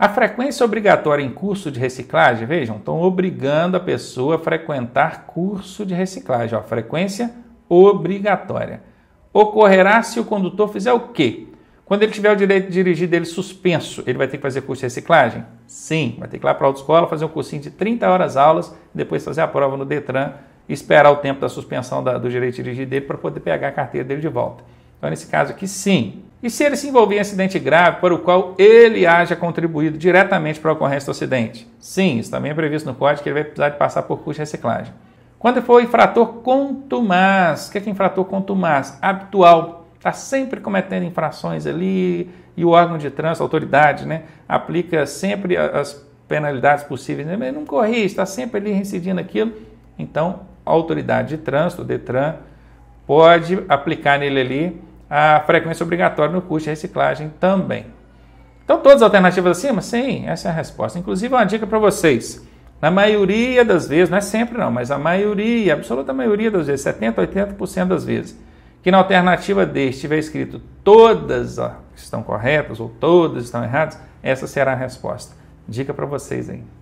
A frequência obrigatória em curso de reciclagem, vejam, estão obrigando a pessoa a frequentar curso de reciclagem. Ó, frequência obrigatória. Ocorrerá se o condutor fizer o quê? Quando ele tiver o direito de dirigir dele suspenso, ele vai ter que fazer curso de reciclagem? Sim, vai ter que ir lá para a autoescola, fazer um cursinho de 30 horas aulas, depois fazer a prova no Detran e esperar o tempo da suspensão da, do direito de dirigir dele para poder pegar a carteira dele de volta. Então, nesse caso aqui, sim, e se ele se envolver em acidente grave para o qual ele haja contribuído diretamente para a ocorrência do acidente? Sim, isso também é previsto no código que ele vai precisar de passar por curso de reciclagem. Quando for infrator contumaz, o que é, que é infrator contumaz? Habitual. Está sempre cometendo infrações ali e o órgão de trânsito, a autoridade, né, aplica sempre as penalidades possíveis. Né, mas não corri, está sempre ali residindo aquilo. Então, a autoridade de trânsito, o DETRAN, pode aplicar nele ali a frequência obrigatória no curso de reciclagem também. Então, todas as alternativas acima? Sim, essa é a resposta. Inclusive, uma dica para vocês. Na maioria das vezes, não é sempre não, mas a maioria, a absoluta maioria das vezes, 70%, 80% das vezes, que na alternativa D estiver escrito todas ó, estão corretas ou todas estão erradas, essa será a resposta. Dica para vocês aí.